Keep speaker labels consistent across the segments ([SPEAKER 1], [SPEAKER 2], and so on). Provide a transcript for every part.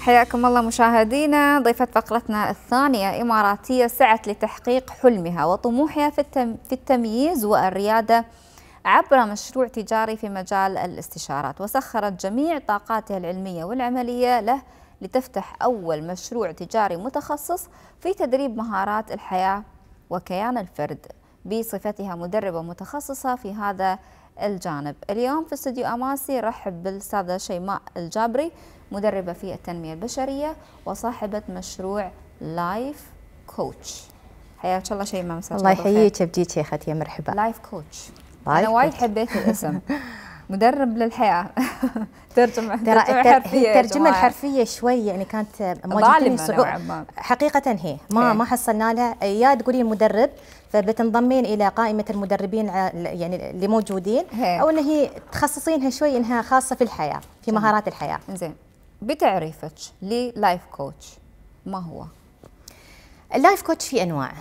[SPEAKER 1] حياكم الله مشاهدينا ضيفة فقرتنا الثانية إماراتية سعت لتحقيق حلمها وطموحها في التمييز والريادة عبر مشروع تجاري في مجال الاستشارات وسخرت جميع طاقاتها العلمية والعملية له لتفتح أول مشروع تجاري متخصص في تدريب مهارات الحياة وكيان الفرد بصفتها مدربة متخصصة في هذا الجانب اليوم في استوديو أماسي رحب بالأستاذة شيماء الجابري مدربة في التنمية البشرية وصاحبة مشروع لايف كوتش حياك الله شيماء مساء الله يحييك
[SPEAKER 2] بجيتي يا اختي مرحبا لايف كوتش انا وايد
[SPEAKER 1] حبيت الاسم مدرب للحياه ترجمه الترجمه الحرفيه الترجمه الحرفيه
[SPEAKER 2] شوي يعني كانت مواجهتني صعوبه حقيقه هي ما هي. إيه. ما حصلنا لها يا تقولين مدرب فبتنضمين الى قائمه المدربين يعني اللي موجودين هي. إيه. او ان هي تخصصينها شوي انها خاصه في الحياه في مهارات الحياه زين بتعريفك للايف كوتش ما هو؟ اللايف كوتش في انواع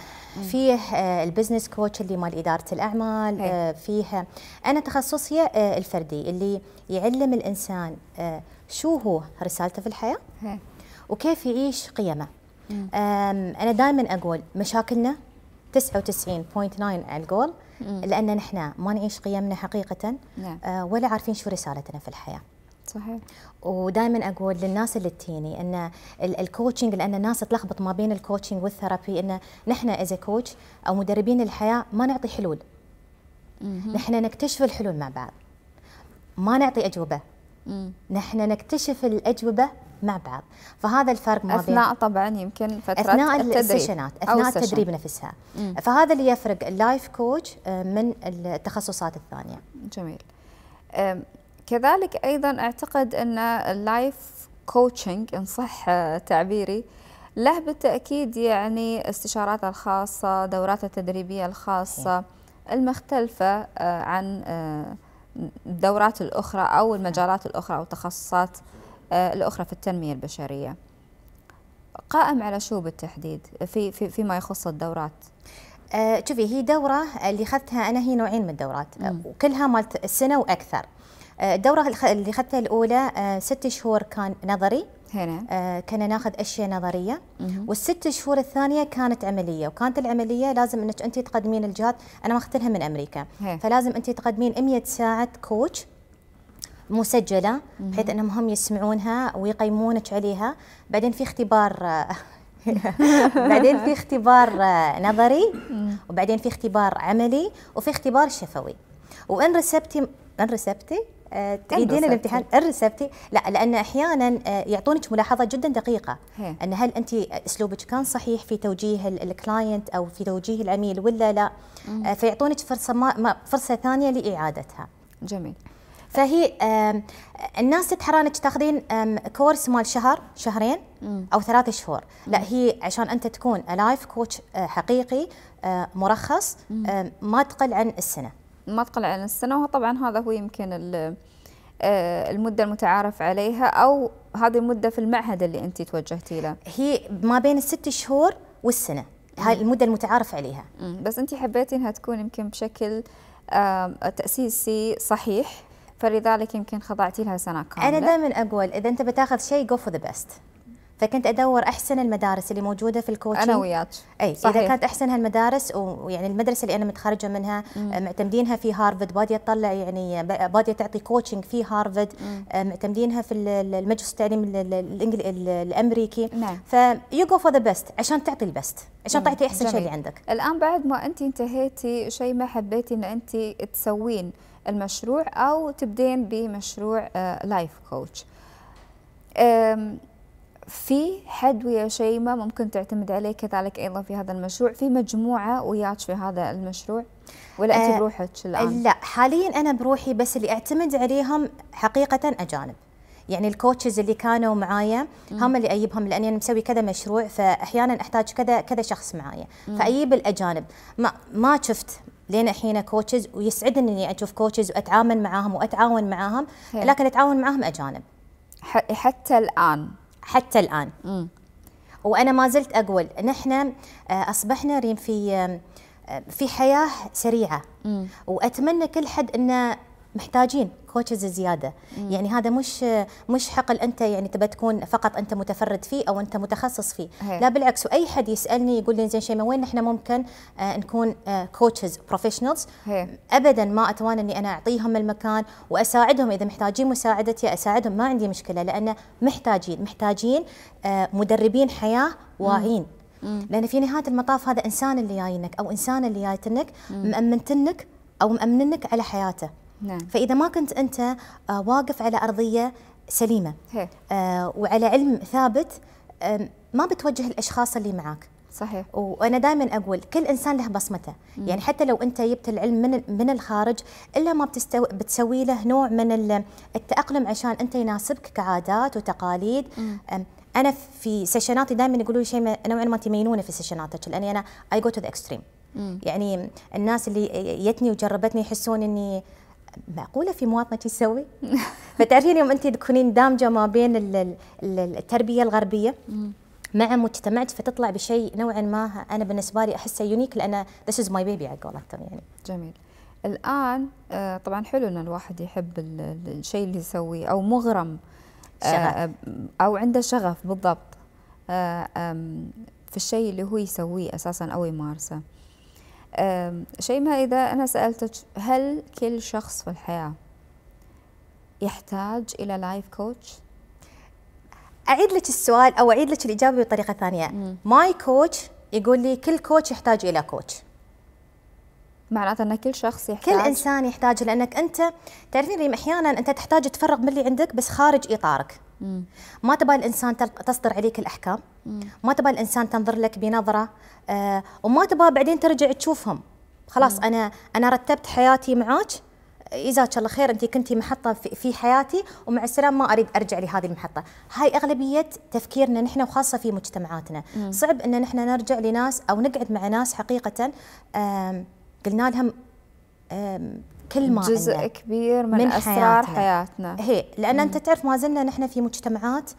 [SPEAKER 2] فيه آه، البزنس كوتش اللي مال اداره الاعمال آه، فيه انا تخصصي آه، الفردي اللي يعلم الانسان شو هو رسالته في الحياه وكيف يعيش قيمه انا دائما اقول مشاكلنا 99.9 على القول لان نحن ما نعيش قيمنا حقيقه نعم. ولا عارفين شو رسالتنا في الحياه صحيح ودائما اقول للناس اللي تجيني ان الكوتشنج لان الناس تلخبط ما بين الكوتشنج والثيرابي ان نحن از كوتش او مدربين الحياه ما نعطي حلول نحن نكتشف الحلول مع بعض ما نعطي اجوبه نحن نكتشف الاجوبه مع بعض فهذا الفرق ما بين اثناء طبعا يمكن فتره اثناء السيشنات اثناء التدريب نفسها مم. فهذا اللي يفرق اللايف آه، كوتش من التخصصات الثانيه جميل كذلك أيضا أعتقد أن اللايف
[SPEAKER 1] كوتشنج إن صح آه، تعبيري له بالتأكيد يعني استشارات الخاصة دورات التدريبية الخاصة المختلفة آه، عن الدورات آه، الأخرى أو المجالات الأخرى أو التخصصات الأخرى في التنمية البشرية قائم على شو بالتحديد في,
[SPEAKER 2] في فيما يخص الدورات شوفي هي دورة اللي أخذتها أنا هي نوعين من الدورات وكلها مالت السنة وأكثر الدورة آه، اللي أخذتها الأولى آه، ست شهور كان نظري هنا. آه، كنا ناخذ اشياء نظريه والست شهور الثانيه كانت عمليه وكانت العمليه لازم انك انت تقدمين الجهات انا ماخذتها من امريكا هي. فلازم انت تقدمين 100 ساعه كوتش مسجله بحيث انهم هم يسمعونها ويقيمونك عليها بعدين في اختبار بعدين في اختبار نظري وبعدين في اختبار عملي وفي اختبار شفوي وان رسبتي ان رسبتي آه، إيه، تعيدين الامتحان الرسبتي لا لان احيانا آه، يعطونك ملاحظه جدا دقيقه هي. إيه. ان هل انت اسلوبك كان صحيح في توجيه الكلاينت او في توجيه العميل ولا لا آه، فيعطونك فرصه ما فرصه ثانيه لاعادتها جميل فهي الناس تتحرانك تاخذين كورس مال شهر شهرين او ثلاث شهور لا هي عشان انت تكون لايف كوتش حقيقي مرخص ما تقل عن السنه ما
[SPEAKER 1] تقل عن السنة وطبعا هذا هو يمكن آه، المدة المتعارف عليها أو هذه المدة في المعهد اللي أنت توجهتي له هي ما بين الست شهور والسنة هاي المدة المتعارف عليها بس أنت حبيتي أنها تكون يمكن بشكل
[SPEAKER 2] تأسيسي صحيح فلذلك يمكن خضعتي لها سنة كاملة أنا دائما أقول إذا أنت بتاخذ شيء go for the best فكنت ادور احسن المدارس اللي موجوده في الكوتشنج انا وياك
[SPEAKER 1] اي صحيح. اذا كانت
[SPEAKER 2] احسن هالمدارس ويعني المدرسه اللي انا متخرجه منها مم. معتمدينها في هارفرد باديه تطلع يعني باديه تعطي كوتشنج في هارفرد معتمدينها في المجلس التعليم الامريكي نعم. فيو جو فور ذا بيست عشان تعطي البست عشان تعطي احسن شيء اللي عندك
[SPEAKER 1] الان بعد ما انت انتهيتي شيء ما حبيتي ان انت تسوين المشروع او تبدين بمشروع لايف آه، كوتش في حد ويا شيماء ممكن تعتمد عليه كذلك ايضا
[SPEAKER 2] في هذا المشروع في مجموعه وياك في هذا المشروع ولا انت آه، بروحك الان لا حاليا انا بروحي بس اللي اعتمد عليهم حقيقه اجانب يعني الكوتشز اللي كانوا معايا هم اللي اجيبهم لاني انا مسوي كذا مشروع فاحيانا احتاج كذا كذا شخص معايا فاجيب الاجانب ما ما شفت لين الحين كوتشز ويسعدني اني اشوف كوتشز واتعامل معاهم واتعاون معاهم لكن اتعاون معاهم اجانب حتى الان حتى الآن وأنا ما زلت أقول نحن آه، أصبحنا ريم في آه، في حياة سريعة وأتمنى كل حد أنه محتاجين كوتشز زياده مم. يعني هذا مش مش حقل انت يعني تبى تكون فقط انت متفرد فيه او انت متخصص فيه هي. لا بالعكس واي حد يسالني يقول لي زين شيماء وين احنا ممكن آه نكون آه كوتشز بروفيشنالز ابدا ما اتوانى اني انا اعطيهم المكان واساعدهم اذا محتاجين مساعدتي اساعدهم ما عندي مشكله لان محتاجين محتاجين آه مدربين حياه واعين لان في نهايه المطاف هذا انسان اللي جاينك او انسان اللي جايتنك مامنتنك او مامننك على حياته نعم. فإذا ما كنت أنت آه، واقف على أرضية سليمة هي. آه، وعلى علم ثابت ما بتوجه الأشخاص اللي معاك صحيح وانا دائما اقول كل انسان له بصمته مم. يعني حتى لو انت جبت العلم من من الخارج الا ما بتستو... بتسوي له نوع من التاقلم عشان انت يناسبك كعادات وتقاليد مم. انا في سيشناتي دائما يقولوا لي شيء نوعا ما تمينونه في سيشناتك لاني انا اي جو تو ذا اكستريم يعني الناس اللي يتني وجربتني يحسون اني معقوله في مواطنه تسوي؟ فتعرفين يوم انت تكونين دامجه ما بين التربيه الغربيه مع مجتمعك فتطلع بشيء نوعا ما انا بالنسبه لي احسه يونيك لان ذس از ماي بيبي على قولتهم يعني. جميل. الان
[SPEAKER 1] آه، طبعا حلو ان الواحد يحب الشيء اللي يسويه او مغرم آه، شغف. او عنده شغف بالضبط آه، في الشيء اللي هو يسويه اساسا او يمارسه. شيماء إذا أنا سألتك هل
[SPEAKER 2] كل شخص في الحياة يحتاج إلى لايف كوتش؟ أعيد لك السؤال أو أعيد لك الإجابة بطريقة ثانية ماي كوتش يقول لي كل كوتش يحتاج إلى كوتش معناته ان كل شخص يحتاج كل انسان يحتاج لانك انت تعرفين ريم احيانا انت تحتاج تفرغ من اللي عندك بس خارج اطارك ما تبى الانسان تصدر عليك الاحكام ما تبى الانسان تنظر لك بنظره آه، وما تبى بعدين ترجع تشوفهم خلاص انا انا رتبت حياتي معاك جزاك الله خير انت كنتي محطه في حياتي ومع السلامه ما اريد ارجع لهذه المحطه، هاي اغلبيه تفكيرنا نحن وخاصه في مجتمعاتنا، مم. صعب ان نحن نرجع لناس او نقعد مع ناس حقيقه قلنا لهم كل ما جزء عندنا كبير من, من اسرار حياتنا, حياتنا. هي لان مم. انت تعرف ما زلنا نحن في مجتمعات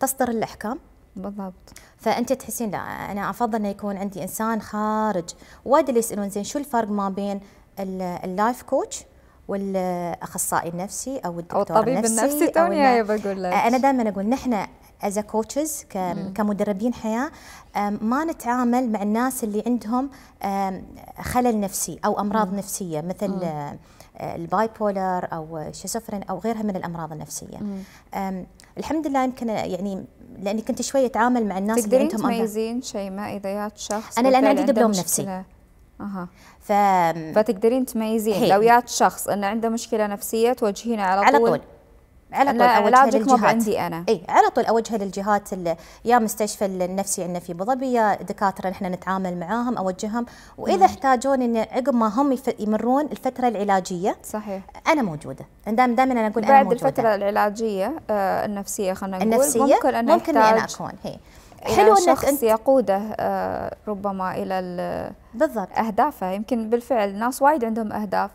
[SPEAKER 2] تصدر الاحكام بالضبط فانت تحسين لا انا افضل انه يكون عندي انسان خارج وايد اللي يسالون زين شو الفرق ما بين اللايف كوتش والاخصائي النفسي او الدكتور أو الطبيب النفسي, النفسي توني أيوة، بقول لك انا دائما اقول نحن از كوتشز كمدربين حياه ما نتعامل مع الناس اللي عندهم خلل نفسي او امراض مم. نفسيه مثل الباي آه، البايبولر او الشيزوفرين او غيرها من الامراض النفسيه الحمد لله يمكن يعني لاني كنت شوي اتعامل مع الناس اللي عندهم تميزين
[SPEAKER 1] شيماء اذا جات شخص انا لان عندي دبلوم نفسي
[SPEAKER 2] اها ف... فتقدرين تميزين لو جات شخص انه عنده مشكله نفسيه توجهينه على طول على طول
[SPEAKER 1] على طول اوجهها للجهات عندي
[SPEAKER 2] انا اي على طول اوجهها للجهات يا مستشفى النفسي عندنا في ابو ظبي يا دكاتره نحن نتعامل معاهم اوجههم واذا احتاجون ان عقب ما هم يمرون الفتره العلاجيه صحيح انا موجوده دائما دائما انا اقول انا موجوده بعد الفتره
[SPEAKER 1] العلاجيه آه النفسيه خلينا نقول النفسيه ممكن أنا ممكن انا اكون
[SPEAKER 2] هي حلو انك شخص
[SPEAKER 1] انت يقوده آه، ربما الى بالضبط اهدافه يمكن بالفعل ناس وايد عندهم اهداف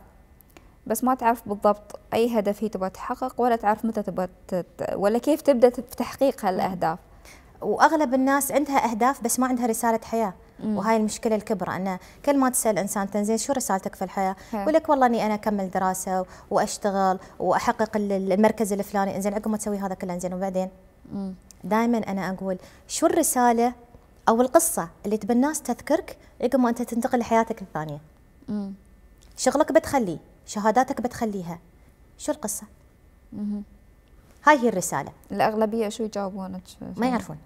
[SPEAKER 1] بس ما تعرف بالضبط اي هدف هي تبغى تحقق ولا تعرف متى تبغى ولا
[SPEAKER 2] كيف تبدا في تحقيق هالاهداف واغلب الناس عندها اهداف بس ما عندها رساله حياه مم. وهاي المشكله الكبرى ان كل ما تسال انسان تنزين شو رسالتك في الحياه؟ يقول لك والله اني انا اكمل دراسه واشتغل واحقق المركز الفلاني، انزين عقب ما تسوي هذا كله انزين وبعدين؟ دائما انا اقول شو الرساله او القصه اللي تبى الناس تذكرك عقب ما انت تنتقل لحياتك الثانيه. مم. شغلك بتخليه شهاداتك بتخليها شو القصه مم. هاي هي الرساله الاغلبيه شو يجاوبونك ما يعرفون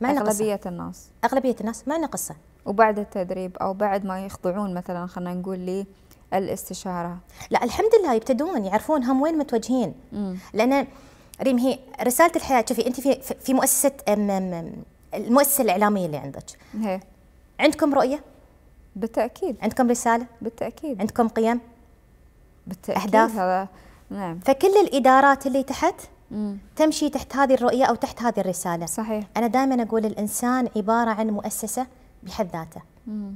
[SPEAKER 2] ما اغلبيه قصة. الناس اغلبيه الناس ما
[SPEAKER 1] قصه وبعد التدريب او بعد ما يخضعون مثلا خلينا نقول لي الاستشاره
[SPEAKER 2] لا الحمد لله يبتدون يعرفون هم وين متوجهين لان ريم هي رساله الحياه شوفي انت في في مؤسسه أم أم المؤسسه الاعلاميه اللي عندك هي. عندكم رؤيه بالتاكيد عندكم رساله بالتاكيد عندكم قيم بالتأكيد. هذا نعم فكل الادارات اللي تحت مم. تمشي تحت هذه الرؤيه او تحت هذه الرساله صحيح انا دائما اقول الانسان عباره عن مؤسسه بحد ذاته مم.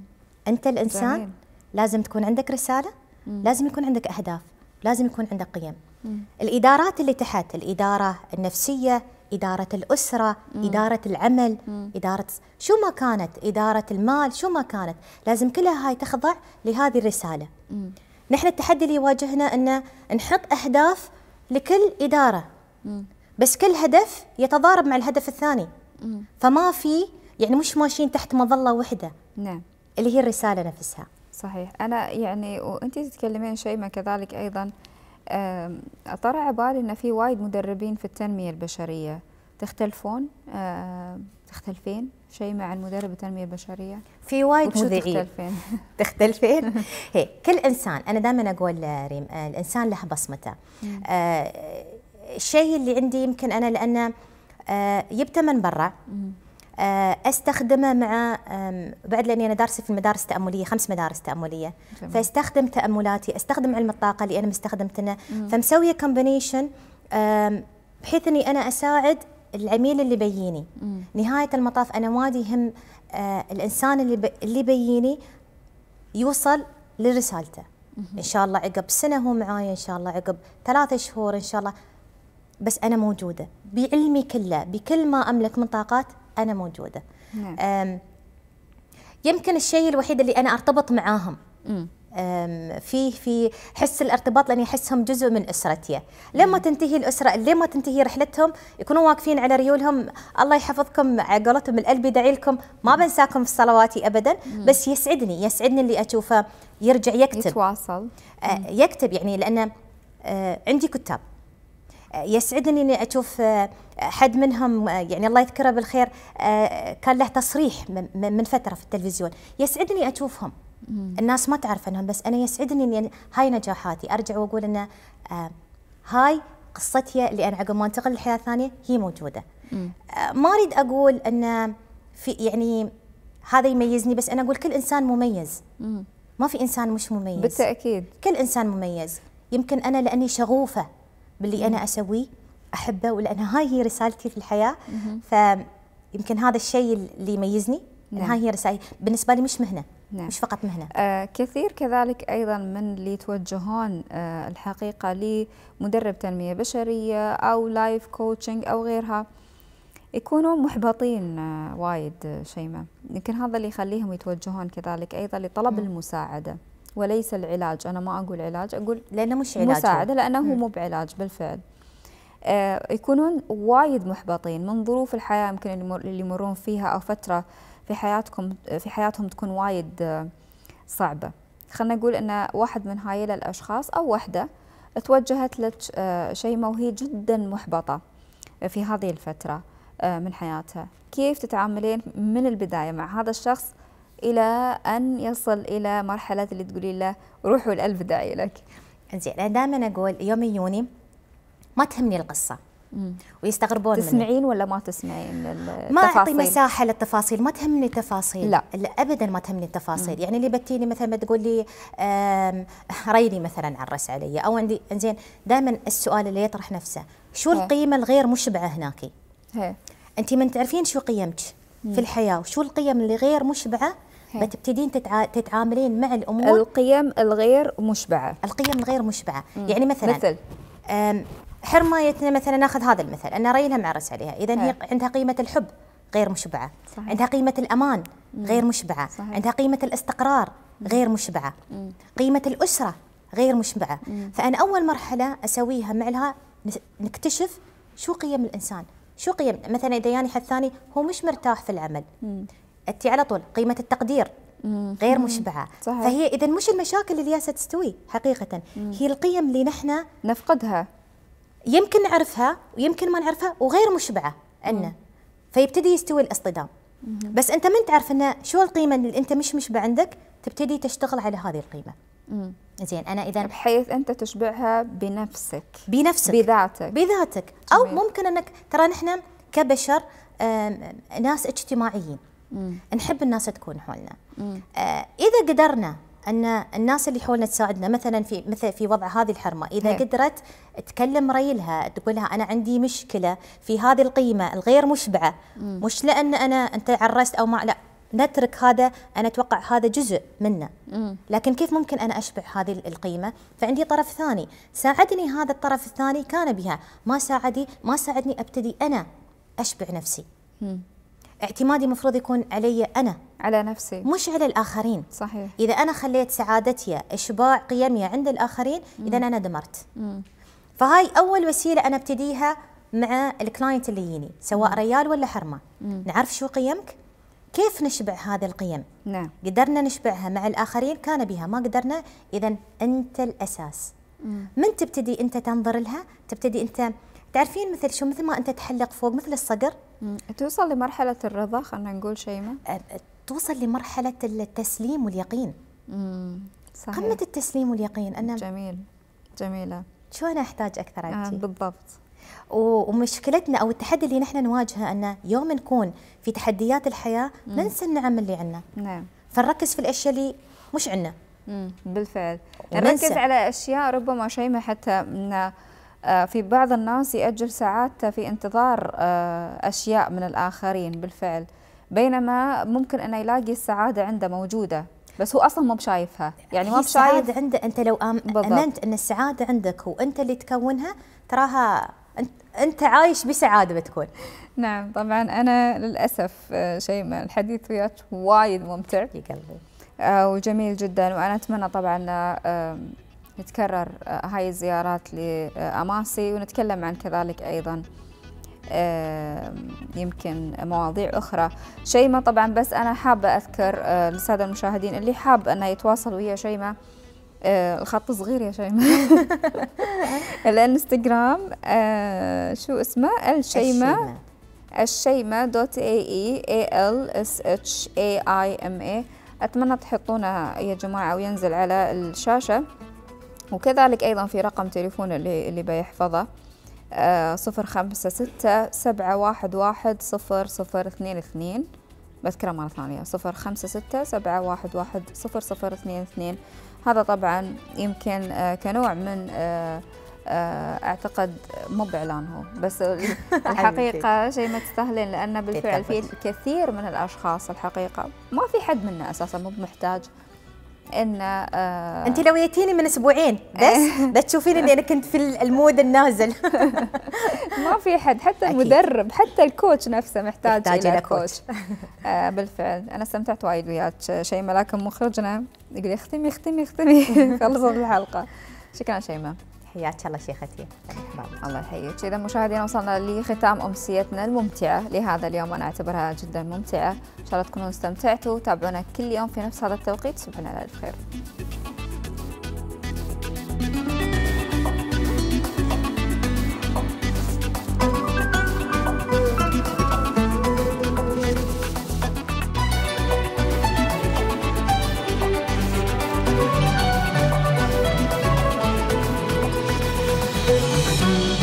[SPEAKER 2] انت الانسان جميل. لازم تكون عندك رساله مم. لازم يكون عندك اهداف لازم يكون عندك قيم مم. الادارات اللي تحت الاداره النفسيه إدارة الأسرة مم. إدارة العمل مم. إدارة شو ما كانت إدارة المال شو ما كانت لازم كلها هاي تخضع لهذه الرسالة مم. نحن التحدي اللي يواجهنا أن نحط أهداف لكل إدارة بس كل هدف يتضارب مع الهدف الثاني فما في يعني مش ماشيين تحت مظلة واحدة نعم اللي هي الرسالة نفسها
[SPEAKER 1] صحيح أنا يعني وأنت تتكلمين ما كذلك أيضا طرى بالي أن في وايد مدربين في التنمية
[SPEAKER 2] البشرية
[SPEAKER 1] تختلفون تختلفين شيء مع المدرب التنميه البشريه في وايد مذيعين تختلفين
[SPEAKER 2] تختلفين هي كل انسان انا دائما اقول ريم آه، الانسان له بصمته آه الشيء اللي عندي يمكن انا لانه آه جبته من برا آه استخدمه مع بعد لاني انا دارسه في المدارس التامليه خمس مدارس تامليه جميل. فاستخدم تاملاتي استخدم علم الطاقه اللي انا مستخدمتنا فمسويه كومبينيشن بحيث اني انا اساعد العميل اللي بيجيني نهايه المطاف انا ما يهم آه الانسان اللي ب... اللي بيجيني يوصل لرسالته ان شاء الله عقب سنه هو معاي ان شاء الله عقب ثلاثة شهور ان شاء الله بس انا موجوده بعلمي كله بكل ما املك من طاقات انا موجوده نعم. يمكن الشيء الوحيد اللي انا ارتبط معاهم في في حس الارتباط لاني احسهم جزء من اسرتي لما تنتهي الاسره لما تنتهي رحلتهم يكونوا واقفين على ريولهم الله يحفظكم على قولتهم القلب يدعي لكم ما بنساكم في صلواتي ابدا بس يسعدني يسعدني اللي اشوفه يرجع يكتب يتواصل أه، يكتب يعني لان أه، عندي كتاب أه، يسعدني اني اشوف حد منهم يعني الله يذكره بالخير كان له تصريح من فتره في التلفزيون يسعدني اشوفهم الناس ما تعرف عنهم بس انا يسعدني اني هاي نجاحاتي ارجع واقول ان آه، هاي قصتي اللي انا عقب ما انتقل للحياه الثانيه هي موجوده آه، ما اريد اقول ان في يعني هذا يميزني بس انا اقول كل انسان مميز مم. ما في انسان مش مميز بالتاكيد كل انسان مميز يمكن انا لاني شغوفه باللي مم. انا اسويه احبه ولان هاي هي رسالتي في الحياه مم. فيمكن هذا الشيء اللي يميزني هاي نعم. هي رسالتي بالنسبه لي مش مهنه نعم. مش فقط مهنة آه كثير كذلك أيضا من اللي يتوجهون
[SPEAKER 1] آه الحقيقة لمدرب تنمية بشرية أو لايف كوتشنج أو غيرها يكونوا محبطين آه وايد آه، شيماء يمكن هذا اللي يخليهم يتوجهون كذلك أيضا لطلب مم. المساعدة وليس العلاج أنا ما أقول علاج أقول لأنه مش علاج مساعدة لأنه مو بعلاج بالفعل آه يكونون وايد محبطين من ظروف الحياة يمكن اللي يمرون فيها أو فترة في حياتكم في حياتهم تكون وايد آه، صعبة خلنا نقول أن واحد من هاي الأشخاص أو وحدة توجهت لك آه، شيء وهي جدا محبطة آه، في هذه الفترة من حياتها كيف تتعاملين من البداية مع هذا الشخص إلى أن يصل إلى مرحلة اللي تقولي له روحوا الألف داعي لك
[SPEAKER 2] زين أنا دائما أقول يوم يوني ما تهمني القصة ويستغربون تسمعين ولا ما تسمعين ما اعطي مساحه للتفاصيل ما تهمني التفاصيل لا, ابدا ما تهمني التفاصيل مم. يعني اللي بتيني مثلا بتقول لي ريلي مثلا عرس علي او عندي انزين دائما السؤال اللي يطرح نفسه شو هي. القيمه الغير مشبعه هناك انت من تعرفين شو قيمك في الحياه وشو القيم اللي غير مشبعه بتبتدين تتعاملين مع الامور القيم الغير مشبعه القيم الغير مشبعه مم. يعني مثلا مثل حرمايتنا مثلا ناخذ هذا المثل ان ريلها معرس عليها اذا هي عندها قيمه الحب غير مشبعه صحيح. عندها قيمه الامان غير مشبعه صحيح. عندها قيمه الاستقرار غير مشبعه قيمه الاسره غير مشبعه فانا اول مرحله اسويها مع نكتشف شو قيم الانسان شو قيم مثلا اذا يعني حد ثاني هو مش مرتاح في العمل اتي على طول قيمه التقدير غير مشبعه صحيح. فهي اذا مش المشاكل اللي ياسه تستوي حقيقه هي القيم اللي نحن نفقدها يمكن نعرفها ويمكن ما نعرفها وغير مشبعه عندنا فيبتدي يستوي الاصطدام بس انت من تعرف ان شو القيمه اللي انت مش مشبع عندك تبتدي تشتغل على هذه القيمه زين انا اذا بحيث انت تشبعها بنفسك بنفسك بذاتك بذاتك او ممكن انك ترى نحن كبشر ناس اجتماعيين مم. نحب الناس تكون حولنا آه، اذا قدرنا ان الناس اللي حولنا تساعدنا مثلا في مثل في وضع هذه الحرمه اذا هي. نعم. قدرت تكلم ريلها تقول لها انا عندي مشكله في هذه القيمه الغير مشبعه م. مش لان انا انت عرست او ما لا نترك هذا انا اتوقع هذا جزء منه لكن كيف ممكن انا اشبع هذه القيمه فعندي طرف ثاني ساعدني هذا الطرف الثاني كان بها ما ساعدي ما ساعدني ابتدي انا اشبع نفسي اعتمادي مفروض يكون علي أنا على نفسي مش على الآخرين صحيح إذا أنا خليت سعادتي إشباع قيمي عند الآخرين إذا أنا دمرت مم. فهاي أول وسيلة أنا أبتديها مع الكلاينت اللي يجيني سواء مم. ريال ولا حرمة مم. نعرف شو قيمك كيف نشبع هذه القيم نعم. قدرنا نشبعها مع الآخرين كان بها ما قدرنا إذا أنت الأساس مم. من تبتدي أنت تنظر لها تبتدي أنت تعرفين مثل شو مثل ما انت تحلق فوق مثل الصقر توصل لمرحله الرضا خلينا نقول شيماء توصل لمرحله التسليم واليقين امم صحيح قمه التسليم واليقين انا جميل جميله شو انا احتاج اكثر عندي آه بالضبط ومشكلتنا او التحدي اللي نحن نواجهه انه يوم نكون في تحديات الحياه ننسى النعم اللي عندنا نعم فنركز في الاشياء اللي مش عندنا بالفعل نركز
[SPEAKER 1] على اشياء ربما شيماء حتى انه آه، في بعض الناس يأجل ساعات في انتظار آه، أشياء من الآخرين بالفعل بينما ممكن أنه يلاقي
[SPEAKER 2] السعادة عنده موجودة بس هو اصلا مو بشايفها يعني ما بشايف السعاده عنده انت لو آم... امنت ان السعاده عندك وانت اللي تكونها تراها انت انت عايش بسعاده بتكون نعم طبعا انا للاسف آه، شيماء الحديث وياك وايد
[SPEAKER 1] ممتع يا قلبي وجميل جدا وانا اتمنى طبعا نتكرر آه، هاي الزيارات لأماسي ونتكلم عن كذلك أيضا يمكن مواضيع أخرى شيماء طبعا بس أنا حابة أذكر آه، للسادة المشاهدين اللي حاب أنه يتواصل ويا شيماء آه، الخط صغير يا شيماء الانستغرام شو اسمه الشيماء الشيماء دوت اي اي اي ال اس اتش اي اي ام اي اتمنى تحطونه يا جماعه وينزل على الشاشه وكذلك أيضا في رقم تليفون اللي, اللي بيحفظه آه، صفر خمسة ستة سبعة واحد واحد صفر صفر اثنين اثنين بذكره مرة ثانية صفر خمسة ستة سبعة واحد واحد صفر صفر اثنين اثنين هذا طبعا يمكن آه، كنوع من آه، اعتقد مو باعلان هو بس أيوة، الحقيقه شيء ما تستاهلين لانه بالفعل في كثير من الاشخاص الحقيقه ما في حد
[SPEAKER 2] منا اساسا مو محتاج ان آه انت لو جيتيني من اسبوعين بس بتشوفين اني انا كنت في المود النازل ما في حد حتى
[SPEAKER 1] المدرب حتى الكوتش نفسه محتاج الى كوتش آه بالفعل انا استمتعت وايد وياك شيماء لكن مخرجنا يقول لي اختمي اختمي اختمي خلصت الحلقه شكرا شيماء حياك
[SPEAKER 2] الله شيختي الله
[SPEAKER 1] يحييك إذا مشاهدينا وصلنا لختام أمسيتنا الممتعة لهذا اليوم أنا أعتبرها جدا ممتعة إن شاء الله تكونوا استمتعتوا تابعونا كل يوم في نفس هذا التوقيت سبحان الله الخير thank you